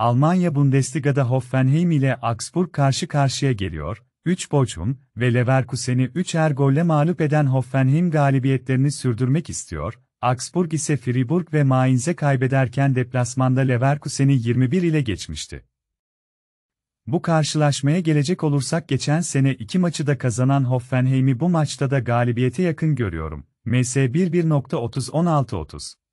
Almanya Bundesliga'da Hoffenheim ile Augsburg karşı karşıya geliyor, 3 Bochum ve Leverkusen'i 3'er golle mağlup eden Hoffenheim galibiyetlerini sürdürmek istiyor, Augsburg ise Fribourg ve Mainz'e kaybederken deplasmanda Leverkusen'i 21 ile geçmişti. Bu karşılaşmaya gelecek olursak geçen sene iki maçı da kazanan Hoffenheim'i bu maçta da galibiyete yakın görüyorum. MS 11.30 16.30